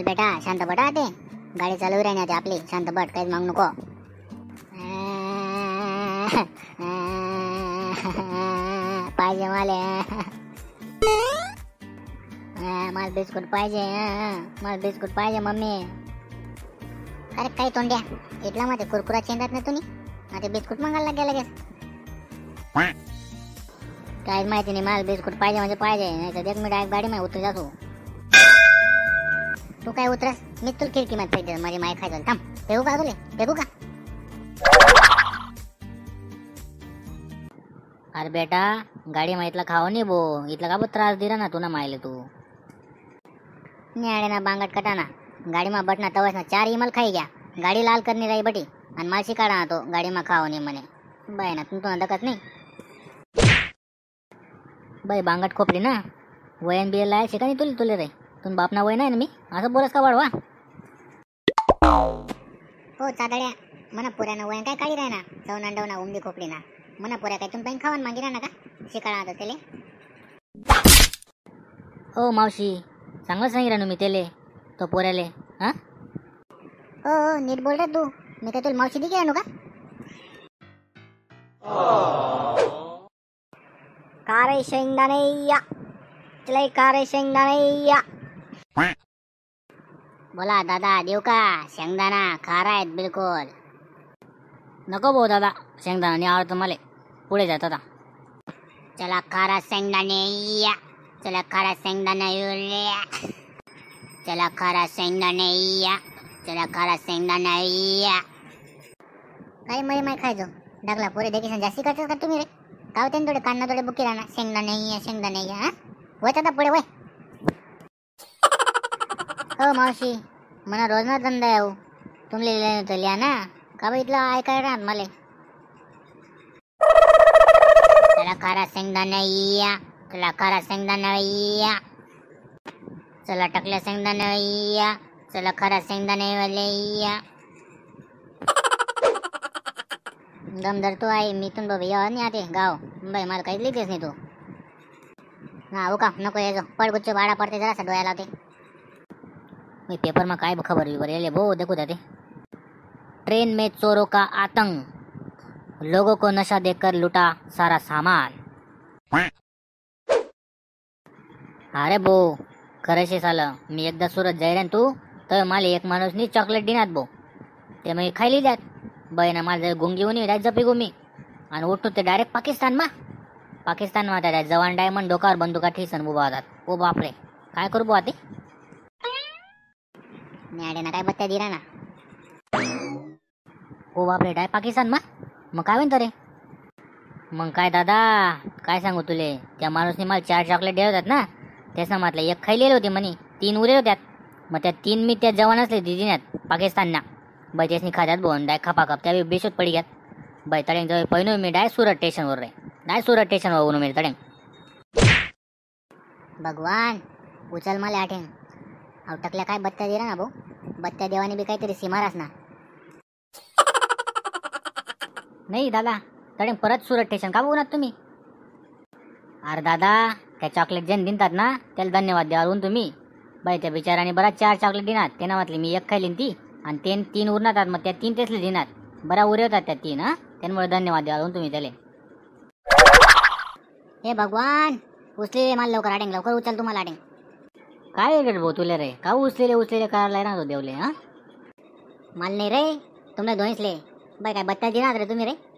चल बेटा शांत बट ते गाडी चालू राहण्यात आते आपली शांत बट काहीच मागू नको पाहिजे मला मला बिस्कुट पाहिजे मला बिस्कुट पाहिजे मम्मी अरे काय तोंड्या इथला मध्ये कुरकुरा चेंदात ना तुम्ही आता बिस्कुट मागायला लागेल लगेच काय माहिती नाही मला बिस्कुट पाहिजे म्हणजे पाहिजे नाही तर देख मी डायरेक्ट गाडी मध्ये उतर जातो तू काय उतरस मी तुला खिडकी मध्ये फेक देतो माझी माय खायला थांब बेगू का तुले बेगू का अरे बेटा गाडी इथला खाव नाही बो इथला का त्रास दिला ना तू ना मायले तू न्याडेना ना बांगट कटाना गाडी मा बटना तवस ना चार इमल खाई घ्या गाडी लाल करनी राई बटी अन माशी काढा तो गाडी मा खाव नाही म्हणे बाय ना तुम्ही तुला दकत नाही बाय बांगट खोपली ना वयन बियला शिका नाही तुले तुले रे तुम बाप ना वय नाही ना मी असं बोलस का वाढवा हो चादड्या मना पोऱ्यानं वयन काय काळी ना चवना ना उंबी खोपडी ना मना पोऱ्या काय तुम्ही खावन मागी ना का शिकाळा आता त्याले हो मावशी चांगलं राहणू मी तेले तो पोऱ्याले हा हो हो नीट बोल रे तू मी काय तुला मावशी दिली आणू का कारे शेंगदाने या तुला कारे शेंगदाने या बोला दादा देऊ का शेंगदाणा खारा आहेत बिलकुल नको भाऊ दादा शेंगदाणा नाही आवडतो मला पुढे जात आता चला खारा शेंगदाणे या चला खारा शेंगदाणा या चला खारा शेंगदाणे या चला खारा शेंगदाणा या काही मध्ये माही खायचो डगला पुरे देखील जास्ती करतात का तुम्ही रे गावते थोडे कांना थोडे बुकी राहणार शेंगदाणे या शेंगदाणे या वय दादा पुढे वय हो मावशी मला रोजना धंदा येऊ तुमले लिहिलं नव्हतं लिहा ना का इथलं ऐकाय राहत मला चला खारा शेंगदाणा या चला खारा शेंगदाणा या चला टकल्या शेंगदाणा या चला खरा शेंगदाणे वाले या दमदार तू आहे मी तुम बाबा यावं नाही आते गाव बाई मला काही लिहितेस नाही तू हा हो का नको यायचो पडगुच्छ बाळा पडते जरा डोळ्याला होते भाई पेपर में काय खबर भी भरे वो देखो दादे ट्रेन में चोरों का आतंक लोगों को नशा देकर लूटा सारा सामान अरे बो खरे साल मी एकदा सुरत जाईल तू तो माले एक नी चॉकलेट दिनात बो ते मग खायली बाई ना मला जर गुंगी उनी डायरेक्ट जपी गुमी आणि उठतो ते डायरेक्ट पाकिस्तान मा पाकिस्तान मा जवान डायमंड डोकावर बंदुका ठेसन उभा होतात ओ बापरे काय करू बो आता मॅडे ना काय बत्त्या दिला ना ओ बापरे डाय पाकिस्तान मा मग काय म्हणतो रे मग काय दादा काय सांगू तुले त्या माणूसने मला चार चॉकलेट दिले होतात ना त्याच म्हटलं एक खाईलेले होते म्हणे तीन उरे होत्यात मग त्या तीन मी त्या जवानच पाकिस्तान पाकिस्तानना बाय त्यासनी खात्यात बोन डाय खपाखप त्या बेशोत पडी घ्यात बाई तडे जवळ पहिनो मी डाय सुरत स्टेशनवर रे डाय सुरत स्टेशनवर उनू मी तडे भगवान उचल मला आठेंग अहो टकल्या काय बत्त्या दिला ना भाऊ बत्त्या देवाने बी काहीतरी सीमा ना नाही दादा तडे परत सुरत स्टेशन का बघूनात तुम्ही अरे दादा त्या चॉकलेट जन दिनतात ना त्याला धन्यवाद होऊन तुम्ही बाई त्या बिचाराने बरा चार चॉकलेट दिनात ते नावातली मी एक खाईलीन ती आणि ते तीन उरणार मग त्या तीन तेसले दिनात बरा होतात त्या तीन हां त्यामुळे धन्यवाद होऊन तुम्ही त्याला हे भगवान उचले मला लवकर आडेंग लवकर उचल तुम्हाला आडेंग काय रेट भाऊ तुले रे का उचलेले उचलेले करायला ना तो देवले हा माल नाही रे तुम्हाला दोनसले बाय काय बत्ता दिनात रे तुम्ही रे